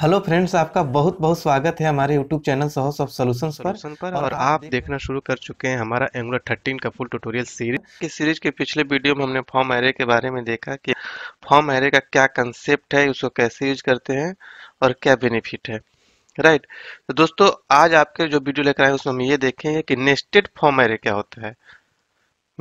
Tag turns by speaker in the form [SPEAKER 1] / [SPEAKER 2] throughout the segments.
[SPEAKER 1] Hello friends आपका बहुत बहुत स्वागत है हमारे यूट्यूब चैनल सोहस ऑफ सोल्यूशन पर, पर और, और आप देखना शुरू कर चुके हैं हमारा एंगुलर थर्टीन का फुल ट्यूटोरियल सीरीज इस सीरीज के पिछले वीडियो में हमने फॉर्म एरे के बारे में देखा कि फॉर्म एरे का क्या कंसेप्ट है उसको कैसे यूज करते हैं और क्या बेनिफिट है राइट तो दोस्तों आज आपके जो वीडियो लेकर आए उसमें हम ये देखेंगे कि नेस्टेड फॉर्म एरे क्या होता है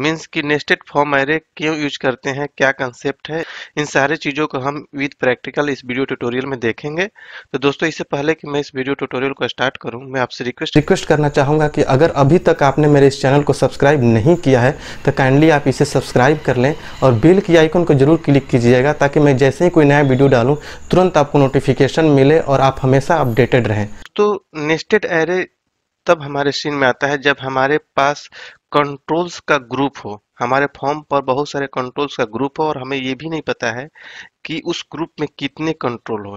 [SPEAKER 1] मीन्स कि नेस्टेड फॉर्म एरे क्यों यूज करते हैं क्या कंसेप्ट है इन सारे चीज़ों को हम विद प्रैक्टिकल इस वीडियो ट्यूटोरियल में देखेंगे तो दोस्तों इससे पहले कि मैं इस वीडियो ट्यूटोरियल को स्टार्ट करूं मैं आपसे रिक्वेस्ट रिक्वेस्ट करना चाहूँगा कि अगर अभी तक आपने मेरे इस चैनल को सब्सक्राइब नहीं किया है तो काइंडली आप इसे सब्सक्राइब कर लें और बिल की आइकन को जरूर क्लिक कीजिएगा ताकि मैं जैसे ही कोई नया वीडियो डालूँ तुरंत आपको नोटिफिकेशन मिले और आप हमेशा अपडेटेड रहें तो नेस्टेड एरे तब हमारे सीन में आता है जब हमारे पास कंट्रोल्स का ग्रुप हो हमारे फॉर्म पर बहुत सारे कंट्रोल्स का ग्रुप हो और हमें ये भी नहीं पता है कि उस ग्रुप में कितने कंट्रोल हो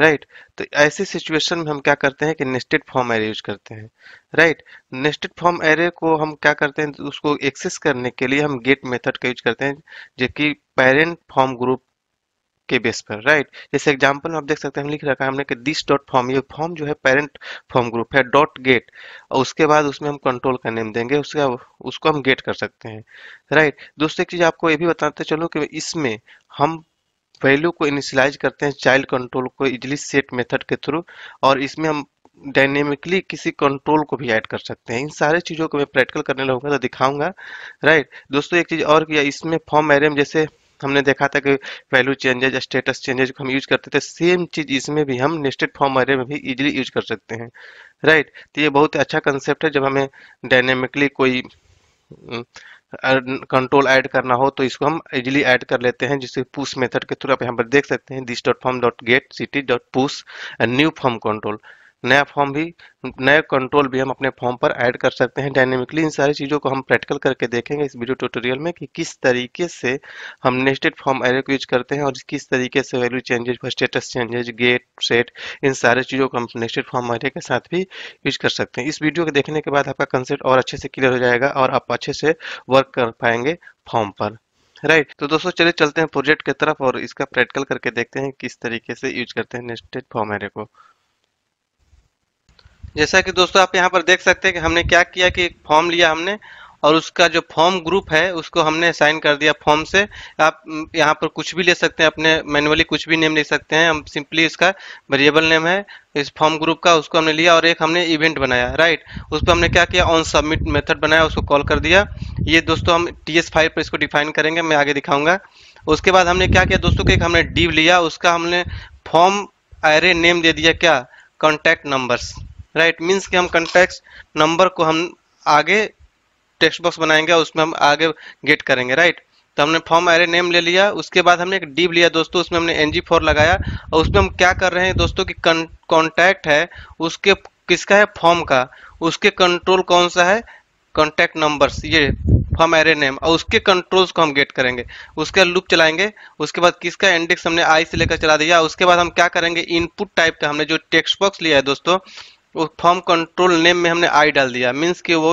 [SPEAKER 1] राइट right. तो ऐसे सिचुएशन में हम क्या करते हैं कि नेस्टेड फॉर्म एरे यूज करते हैं राइट नेस्टेड फॉर्म एरे को हम क्या करते हैं उसको एक्सेस करने के लिए हम गेट मेथड का यूज करते हैं जो कि पेरेंट फॉर्म ग्रुप के बेस पर राइट जैसे एग्जाम्पल में आप देख सकते हैं लिख रखा है हमने कि दिस डॉट फॉर्म ये फॉर्म जो है पेरेंट फॉर्म ग्रुप है डॉट गेट और उसके बाद उसमें हम कंट्रोल का नेम देंगे उसके उसको हम गेट कर सकते हैं राइट दूसरी एक चीज़ आपको ये भी बताते चलो कि इसमें हम वैल्यू को इनिशलाइज करते हैं चाइल्ड कंट्रोल को इजली सेट मेथड के थ्रू और इसमें हम डायनेमिकली किसी कंट्रोल को भी ऐड कर सकते हैं इन सारे चीज़ों को मैं प्रैक्टिकल करने लगूंगा तो दिखाऊंगा राइट दोस्तों एक चीज़ और किया इसमें फॉर्म एरियम जैसे हमने देखा था कि वैल्यू चेंजेज स्टेटस चेंजेज को हम यूज करते थे सेम चीज इसमें भी हम नेस्टेड फॉर्म अरे में भी इजीली यूज कर सकते हैं राइट right? तो ये बहुत अच्छा कंसेप्ट है जब हमें डायनेमिकली कोई कंट्रोल हम्म, ऐड करना हो तो इसको हम इजीली ऐड कर लेते हैं जिससे पुश मेथड के थ्रू आप यहाँ पर देख सकते हैं this dot form dot get city dot push and new form control नया फॉर्म भी नए कंट्रोल भी हम अपने फॉर्म पर ऐड कर सकते हैं डायनेमिकली इन सारी चीज़ों को हम प्रैक्टिकल करके देखेंगे इस वीडियो ट्यूटोरियल में कि किस तरीके से हम नेस्टेड फॉर्म एरे को यूज करते हैं और किस तरीके से value changes status changes get set इन सारे चीज़ों को हम नेस्टेड फॉर्म एरे के साथ भी यूज कर सकते हैं इस वीडियो को देखने के बाद आपका कंसेप्ट और अच्छे से क्लियर हो जाएगा और आप अच्छे से वर्क कर पाएंगे फॉर्म पर राइट right. तो दोस्तों चलिए चलते हैं प्रोजेक्ट की तरफ और इसका प्रैक्टिकल करके देखते हैं किस तरीके से यूज करते हैं नेस्टेड फॉर्म एरे को जैसा कि दोस्तों आप यहाँ पर देख सकते हैं कि हमने क्या किया कि फॉर्म लिया हमने और उसका जो फॉर्म ग्रुप है उसको हमने साइन कर दिया फॉर्म से आप यहाँ पर कुछ भी ले सकते हैं अपने मैनुअली कुछ भी नेम ले सकते हैं हम सिंपली इसका वेरिएबल नेम है इस फॉर्म ग्रुप का उसको हमने लिया और एक हमने इवेंट बनाया राइट उस पर हमने क्या किया ऑन सबमिट मेथड बनाया उसको कॉल कर दिया ये दोस्तों हम टी एस फाइव पर इसको डिफाइन करेंगे मैं आगे दिखाऊंगा उसके बाद हमने क्या किया दोस्तों कि एक हमने डीव लिया उसका हमने फॉर्म एरे नेम दे दिया क्या कॉन्टैक्ट नंबर्स राइट मीन्स कि हम कंटेक्ट नंबर को हम आगे टेक्स्ट बॉक्स बनाएंगे और उसमें हम आगे गेट करेंगे राइट तो हमने फॉर्म एरे नेम ले लिया उसके बाद हमने एक डीप लिया दोस्तों उसमें हमने एन जी फोर लगाया और उसमें हम क्या कर रहे हैं दोस्तों कि कॉन्टैक्ट है उसके किसका है फॉर्म का उसके कंट्रोल कौन सा है कॉन्टैक्ट नंबर्स ये फॉर्म एरे नेम और उसके कंट्रोल्स को हम गेट करेंगे उसका लुप चलाएंगे उसके बाद किसका इंडेक्स हमने आई से लेकर चला दिया उसके बाद हम क्या करेंगे इनपुट टाइप का हमने जो टेक्स्ट बॉक्स लिया है दोस्तों वो फॉर्म कंट्रोल नेम में हमने आई डाल दिया मीन्स कि वो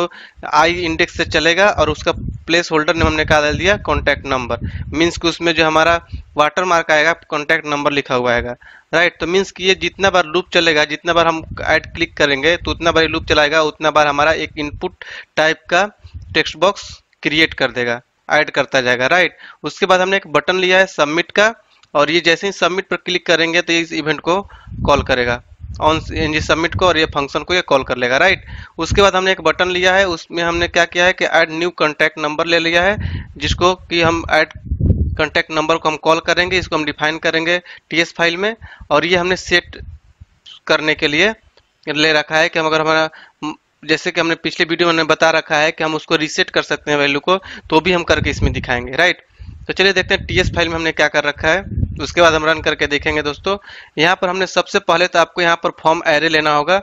[SPEAKER 1] आई इंडेक्स से चलेगा और उसका प्लेस होल्डर नेम हमने क्या डाल दिया कॉन्टैक्ट नंबर मीन्स कि उसमें जो हमारा वाटर मार्क आएगा कॉन्टैक्ट नंबर लिखा हुआ आएगा राइट तो मीन्स कि ये जितना बार लूप चलेगा जितना बार हम ऐड क्लिक करेंगे तो उतना बार ये लूप चलाएगा उतना बार हमारा एक इनपुट टाइप का टेक्स्ट बॉक्स क्रिएट कर देगा ऐड करता जाएगा राइट उसके बाद हमने एक बटन लिया है सबमिट का और ये जैसे ही सबमिट पर क्लिक करेंगे तो ये इस इवेंट को कॉल करेगा ऑन जी सबमिट को और ये फंक्शन को ये कॉल कर लेगा राइट उसके बाद हमने एक बटन लिया है उसमें हमने क्या किया है कि ऐड न्यू कॉन्टैक्ट नंबर ले लिया है जिसको कि हम ऐड कॉन्टैक्ट नंबर को हम कॉल करेंगे इसको हम डिफाइन करेंगे एस फाइल में और ये हमने सेट करने के लिए ले रखा है कि हम अगर हमारा जैसे कि हमने पिछले वीडियो में बता रखा है कि हम उसको रीसेट कर सकते हैं वैल्यू को तो भी हम करके इसमें दिखाएंगे राइट तो चलिए देखते हैं एस फाइल में हमने क्या कर रखा है उसके बाद हम रन करके देखेंगे दोस्तों यहाँ पर हमने सबसे पहले तो आपको यहाँ पर फॉर्म एरे लेना होगा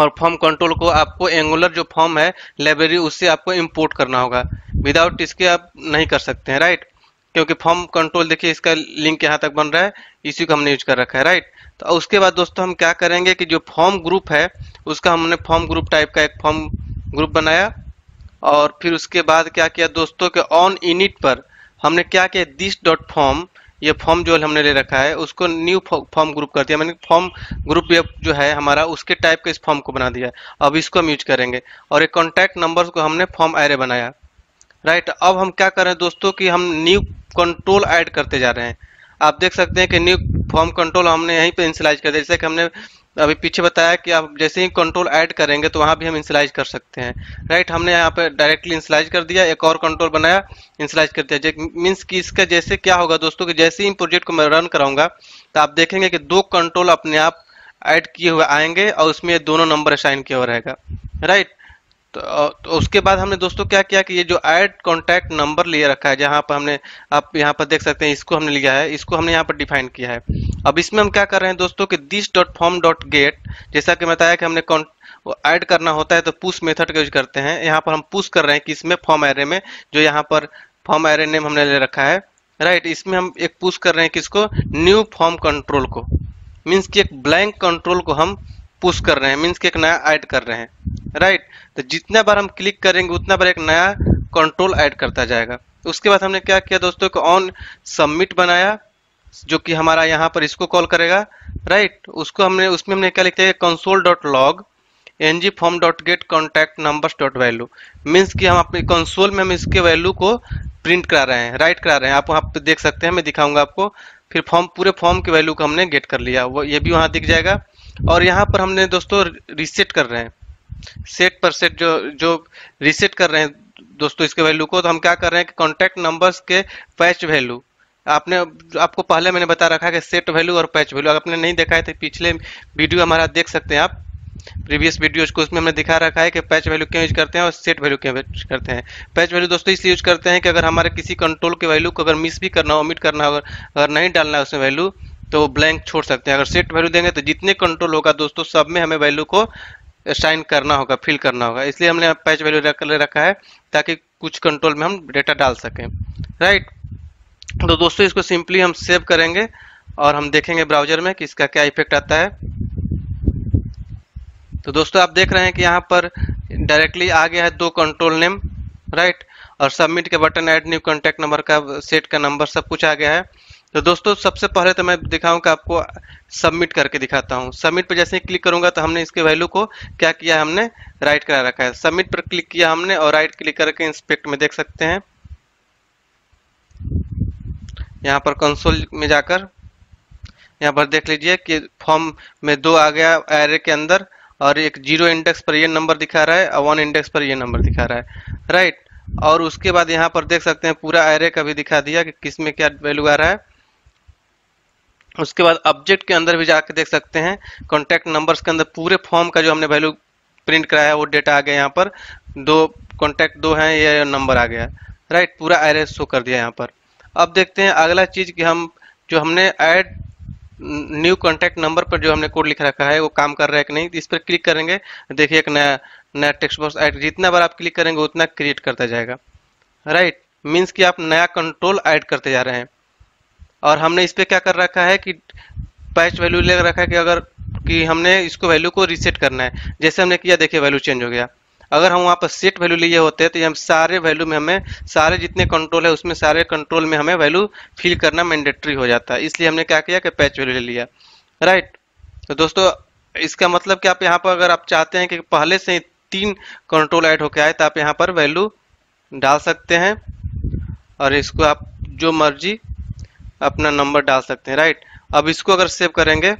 [SPEAKER 1] और फॉर्म कंट्रोल को आपको एंगुलर जो फॉर्म है लाइब्रेरी उससे आपको इंपोर्ट करना होगा विदाउट इसके आप नहीं कर सकते हैं राइट क्योंकि फॉर्म कंट्रोल देखिए इसका लिंक यहाँ तक बन रहा है इसी को हमने यूज कर रखा है राइट तो उसके बाद दोस्तों हम क्या करेंगे कि जो फॉर्म ग्रुप है उसका हमने फॉर्म ग्रुप टाइप का एक फॉर्म ग्रुप बनाया और फिर उसके बाद क्या किया दोस्तों के ऑन इनिट पर हमने क्या किया दिस डॉट फॉर्म ये फॉर्म जो हमने ले रखा है उसको न्यू फॉर्म ग्रुप कर दिया मैंने फॉर्म ग्रुप जो है हमारा उसके टाइप के इस फॉर्म को बना दिया अब इसको हम यूज करेंगे और एक कॉन्टैक्ट नंबर को हमने फॉर्म एरे बनाया राइट अब हम क्या कर रहे हैं दोस्तों कि हम न्यू कंट्रोल ऐड करते जा रहे हैं आप देख सकते हैं कि न्यू फॉर्म कंट्रोल हमने यहीं पे इंसिलाइज कर दिया जैसे कि हमने अभी पीछे बताया कि आप जैसे ही कंट्रोल ऐड करेंगे तो वहाँ भी हम इंसलाइज कर सकते हैं राइट हमने यहाँ पर डायरेक्टली इंसलाइज कर दिया एक और कंट्रोल बनाया इंसलाइज कर दिया मीन्स कि इसका जैसे क्या होगा दोस्तों कि जैसे ही प्रोजेक्ट को मैं रन कराऊंगा तो आप देखेंगे कि दो कंट्रोल अपने आप ऐड किए हुए आएंगे और उसमें दोनों नंबर असाइन किया हुआ रहेगा राइट तो, तो उसके बाद हमने दोस्तों क्या किया कि ये जो ऐड कॉन्टैक्ट नंबर लिए रखा है जहाँ पर हमने आप यहाँ पर देख सकते हैं इसको हमने लिया है इसको हमने यहाँ पर डिफाइन किया है अब इसमें हम क्या कर रहे हैं दोस्तों कि this dot form dot get जैसा कि बताया कि हमने ऐड करना होता है तो पुश मेथड का यूज करते हैं यहाँ पर हम पुश कर रहे हैं कि इसमें फॉर्म एरे में जो यहाँ पर फॉर्म एरे नेम हमने ले रखा है राइट इसमें हम एक पुश कर रहे हैं किसको न्यू फॉर्म कंट्रोल को मीन्स कि एक ब्लैंक कंट्रोल को हम पुश कर रहे हैं मीन्स कि एक नया ऐड कर रहे हैं राइट तो जितना बार हम क्लिक करेंगे उतना बार एक नया कंट्रोल ऐड करता जाएगा उसके बाद हमने क्या किया दोस्तों को ऑन सबमिट बनाया जो कि हमारा यहाँ पर इसको कॉल करेगा राइट right? उसको हमने उसमें हमने क्या लिखते हैं console dot log N G form dot get contact numbers dot value means कि हम अपने कंसोल में हम इसके वैल्यू को प्रिंट करा रहे हैं राइट करा रहे हैं आप वहाँ पे देख सकते हैं मैं दिखाऊंगा आपको फिर फॉर्म पूरे फॉर्म की वैल्यू को हमने गेट कर लिया वो ये भी वहाँ दिख जाएगा और यहाँ पर हमने दोस्तों रिसेट कर रहे हैं सेट पर सेट जो जो रिसेट कर रहे हैं दोस्तों इसके वैल्यू को तो हम क्या कर रहे हैं कि कॉन्टैक्ट नंबर्स के पैच वैल्यू आपने आपको पहले मैंने बता रखा है कि सेट वैल्यू और पैच वैल्यू अगर आपने नहीं देखा है तो पिछले वीडियो हमारा देख सकते हैं आप प्रीवियस वीडियोज को उसमें हमने दिखा रखा है कि पैच वैल्यू क्यों यूज करते हैं और सेट वैल्यू क्यों यूज करते हैं पैच वैल्यू दोस्तों इसलिए यूज करते हैं कि अगर हमारे किसी कंट्रोल के वैल्यू को अगर मिस भी करना हो ओमिट करना हो अगर नहीं डालना है उसमें वैल्यू तो वो ब्लैंक छोड़ सकते हैं अगर सेट वैल्यू देंगे तो जितने कंट्रोल होगा दोस्तों सब में हमें वैल्यू को साइन करना होगा फिल करना होगा इसलिए हमने पैच वैल्यू रख रखा है ताकि कुछ कंट्रोल में हम डेटा डाल सकें राइट तो दोस्तों इसको सिंपली हम सेव करेंगे और हम देखेंगे ब्राउजर में कि इसका क्या इफेक्ट आता है तो दोस्तों आप देख रहे हैं कि यहाँ पर डायरेक्टली आ गया है दो कंट्रोल नेम राइट और सबमिट के button add new contact number का सेट का नंबर सब कुछ आ गया है तो दोस्तों सबसे पहले तो मैं कि आपको सबमिट करके दिखाता हूँ सबमिट पर जैसे ही क्लिक करूंगा तो हमने इसके वैल्यू को क्या किया हमने राइट करा रखा है सबमिट पर क्लिक किया हमने और राइट क्लिक करके इंस्पेक्ट में देख सकते हैं यहाँ पर कंसोल में जाकर यहाँ पर देख लीजिए कि फॉर्म में दो आ गया एरे के अंदर और एक जीरो इंडेक्स पर ये नंबर दिखा रहा है और वन इंडेक्स पर ये नंबर दिखा रहा है राइट और उसके बाद यहाँ पर देख सकते हैं पूरा एरे का भी दिखा दिया कि किस में क्या वैल्यू आ रहा है उसके बाद ऑब्जेक्ट के अंदर भी जाके देख सकते हैं कॉन्टैक्ट नंबर्स के अंदर पूरे फॉर्म का जो हमने वैल्यू प्रिंट कराया है वो डेटा आ गया यहाँ पर दो कॉन्टैक्ट दो हैं ये नंबर आ गया राइट पूरा एरे शो कर दिया यहाँ पर अब देखते हैं अगला चीज कि हम जो हमने ऐड न्यू कॉन्टैक्ट नंबर पर जो हमने कोड लिख रखा है वो काम कर रहा है कि नहीं इस पर क्लिक करेंगे देखिए एक नया नया टेक्स्ट बॉक्स ऐड जितना बार आप क्लिक करेंगे उतना क्रिएट करता जाएगा राइट मीन्स कि आप नया कंट्रोल ऐड करते जा रहे हैं और हमने इस पर क्या कर रखा है कि पैच वैल्यू ले रखा है कि अगर कि हमने इसको वैल्यू को रीसेट करना है जैसे हमने किया देखिए वैल्यू चेंज हो गया अगर हम वहाँ पर सेट वैल्यू लिए होते हैं तो हम सारे वैल्यू में हमें सारे जितने कंट्रोल है उसमें सारे कंट्रोल में हमें वैल्यू फिल करना मैंडेट्री हो जाता है इसलिए हमने क्या किया कि पैच वैल्यू ले लिया राइट तो दोस्तों इसका मतलब कि आप यहाँ पर अगर आप चाहते हैं कि पहले से ही तीन कंट्रोल ऐड होकर आए तो आप यहाँ पर वैल्यू डाल सकते हैं और इसको आप जो मर्जी अपना नंबर डाल सकते हैं राइट अब इसको अगर सेव करेंगे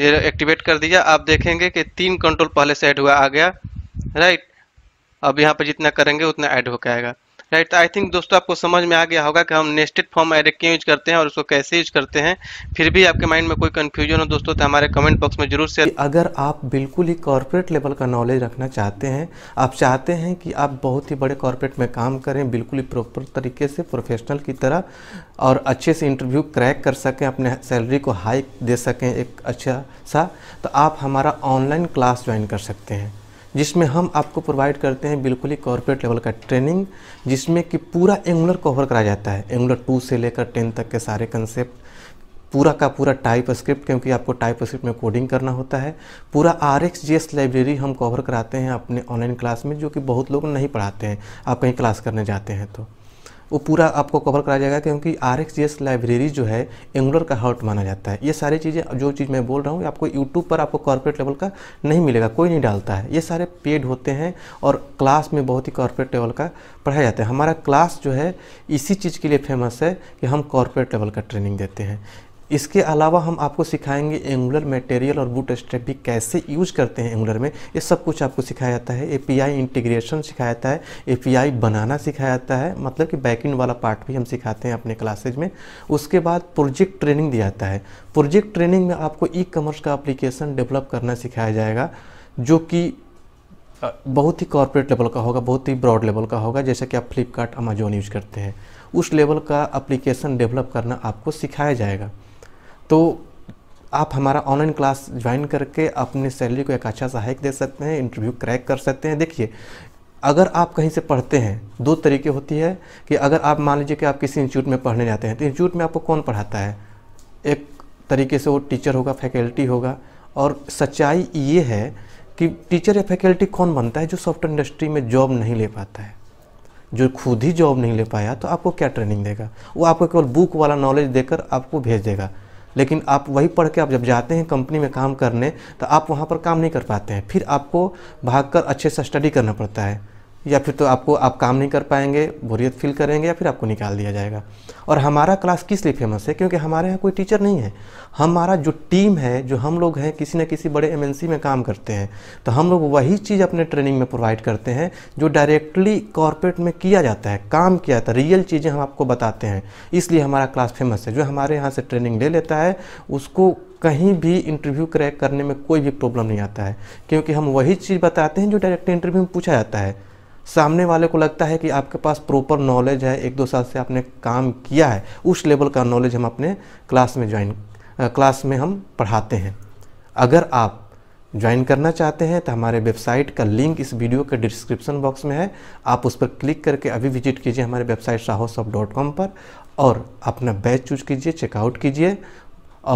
[SPEAKER 1] ये एक्टिवेट कर दिया आप देखेंगे कि तीन कंट्रोल पहले से ऐड हुआ आ गया राइट अब यहाँ पर जितना करेंगे उतना ऐड होकर आएगा राइट आई थिंक दोस्तों आपको समझ में आ गया होगा कि हम नेस्टेड फॉर्म एरे क्यों यूज करते हैं और उसको कैसे यूज करते हैं फिर भी आपके माइंड में कोई कन्फ्यूजन हो दोस्तों तो हमारे कमेंट बॉक्स में जरूर से अगर आप बिल्कुल ही कॉरपोरेट लेवल का नॉलेज रखना चाहते हैं आप चाहते हैं कि आप बहुत ही बड़े कॉरपोरेट में काम करें बिल्कुल ही प्रॉपर तरीके से प्रोफेशनल की तरह और अच्छे से इंटरव्यू क्रैक कर सकें अपने सैलरी को हाई दे सकें एक अच्छा सा तो आप हमारा ऑनलाइन क्लास ज्वाइन कर सकते हैं जिसमें हम आपको प्रोवाइड करते हैं बिल्कुल ही कॉरपोरेट लेवल का ट्रेनिंग जिसमें कि पूरा एंगुलर कवर कराया जाता है एंगुलर टू से लेकर टेन तक के सारे कंसेप्ट पूरा का पूरा टाइप स्क्रिप्ट क्योंकि आपको टाइप स्क्रिप्ट में कोडिंग करना होता है पूरा R X J S library हम कवर कराते हैं अपने ऑनलाइन क्लास में जो कि बहुत लोग नहीं पढ़ाते हैं आप कहीं क्लास करने जाते हैं तो वो पूरा आपको कवर कराया जाएगा क्योंकि आर एक्स लाइब्रेरी जो है एंगुलर का हार्ट माना जाता है ये सारी चीज़ें जो चीज़ मैं बोल रहा हूँ आपको यूट्यूब पर आपको कॉर्पोरेट लेवल का नहीं मिलेगा कोई नहीं डालता है ये सारे पेड होते हैं और क्लास में बहुत ही कॉर्पोरेट लेवल का पढ़ाया जाता है हमारा क्लास जो है इसी चीज़ के लिए फेमस है कि हम कॉर्पोरेट लेवल का ट्रेनिंग देते हैं इसके अलावा हम आपको सिखाएंगे एंगुलर मटेरियल और बूट स्ट्रेप भी कैसे यूज करते हैं एंगुलर में ये सब कुछ आपको सिखाया जाता है एपीआई इंटीग्रेशन सिखाया जाता है एपीआई बनाना सिखाया जाता है मतलब कि बैकइंड वाला पार्ट भी हम सिखाते हैं अपने क्लासेज में उसके बाद प्रोजेक्ट ट्रेनिंग दिया जाता है प्रोजेक्ट ट्रेनिंग में आपको ई कॉमर्स का अप्लीकेशन डेवलप करना सिखाया जाएगा जो कि बहुत ही कॉरपोरेट लेवल का होगा बहुत ही ब्रॉड लेवल का होगा जैसा कि आप फ्लिपकार्ट अमेजोन यूज करते हैं उस लेवल का अप्लीकेशन डेवलप करना आपको सिखाया जाएगा तो आप हमारा ऑनलाइन क्लास ज्वाइन करके अपनी सैलरी को एक अच्छा सहायक दे सकते हैं इंटरव्यू क्रैक कर सकते हैं देखिए अगर आप कहीं से पढ़ते हैं दो तरीके होती है कि अगर आप मान लीजिए कि आप किसी इंस्टीट्यूट में पढ़ने जाते हैं तो इंस्टीट्यूट में आपको कौन पढ़ाता है एक तरीके से वो टीचर होगा फैकल्टी होगा और सच्चाई ये है कि टीचर या फैकल्टी कौन बनता है जो सॉफ्टवेयर इंडस्ट्री में जॉब नहीं ले पाता है जो खुद ही जॉब नहीं ले पाया तो आपको क्या ट्रेनिंग देगा वो आपको केवल बुक वाला नॉलेज देकर आपको भेज देगा लेकिन आप वही पढ़ के आप जब जाते हैं कंपनी में काम करने तो आप वहाँ पर काम नहीं कर पाते हैं फिर आपको भागकर अच्छे से स्टडी करना पड़ता है या फिर तो आपको आप काम नहीं कर पाएंगे बोरियत फील करेंगे या फिर आपको निकाल दिया जाएगा और हमारा क्लास किस लिए फेमस है क्योंकि हमारे यहाँ कोई टीचर नहीं है हमारा जो टीम है जो हम लोग हैं किसी न किसी बड़े एमएनसी में काम करते हैं तो हम लोग वही चीज़ अपने ट्रेनिंग में प्रोवाइड करते हैं जो डायरेक्टली कॉरपोरेट में किया जाता है काम किया जाता है रियल चीज़ें हम आपको बताते हैं इसलिए हमारा क्लास फेमस है जो हमारे यहाँ से ट्रेनिंग ले लेता है उसको कहीं भी इंटरव्यू क्रैक करने में कोई भी प्रॉब्लम नहीं आता है क्योंकि हम वही चीज़ बताते हैं जो डायरेक्ट इंटरव्यू में पूछा जाता है सामने वाले को लगता है कि आपके पास प्रॉपर नॉलेज है एक दो साल से आपने काम किया है उस लेवल का नॉलेज हम अपने क्लास में ज्वाइन क्लास में हम पढ़ाते हैं अगर आप ज्वाइन करना चाहते हैं तो हमारे वेबसाइट का लिंक इस वीडियो के डिस्क्रिप्शन बॉक्स में है आप उस पर क्लिक करके अभी विजिट कीजिए हमारे वेबसाइट साहो डॉट कॉम पर और अपना बैच चूज कीजिए चेकआउट कीजिए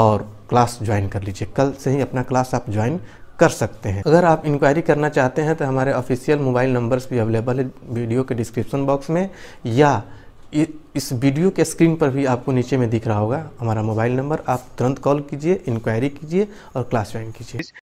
[SPEAKER 1] और क्लास ज्वाइन कर लीजिए कल से ही अपना क्लास आप ज्वाइन कर सकते हैं अगर आप इंक्वायरी करना चाहते हैं तो हमारे ऑफिशियल मोबाइल नंबर्स भी अवेलेबल है वीडियो के डिस्क्रिप्शन बॉक्स में या इस वीडियो के स्क्रीन पर भी आपको नीचे में दिख रहा होगा हमारा मोबाइल नंबर आप तुरंत कॉल कीजिए इंक्वायरी कीजिए और क्लास ज्वाइन कीजिए